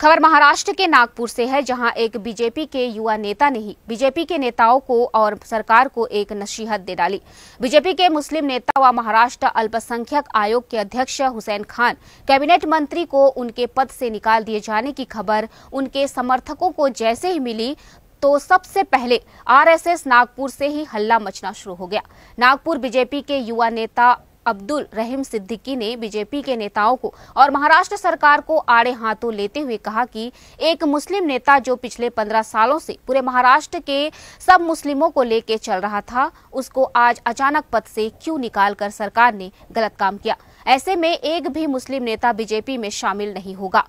खबर महाराष्ट्र के नागपुर से है जहां एक बीजेपी के युवा नेता ने ही बीजेपी के नेताओं को और सरकार को एक नसीहत दे डाली बीजेपी के मुस्लिम नेता व महाराष्ट्र अल्पसंख्यक आयोग के अध्यक्ष हुसैन खान कैबिनेट मंत्री को उनके पद से निकाल दिए जाने की खबर उनके समर्थकों को जैसे ही मिली तो सबसे पहले आरएसएस नागपुर से ही हल्ला मचना शुरू हो गया नागपुर बीजेपी के युवा नेता अब्दुल रहीम सिद्दीकी ने बीजेपी के नेताओं को और महाराष्ट्र सरकार को आड़े हाथों लेते हुए कहा कि एक मुस्लिम नेता जो पिछले पंद्रह सालों से पूरे महाराष्ट्र के सब मुस्लिमों को लेके चल रहा था उसको आज अचानक पद से क्यों निकाल कर सरकार ने गलत काम किया ऐसे में एक भी मुस्लिम नेता बीजेपी में शामिल नहीं होगा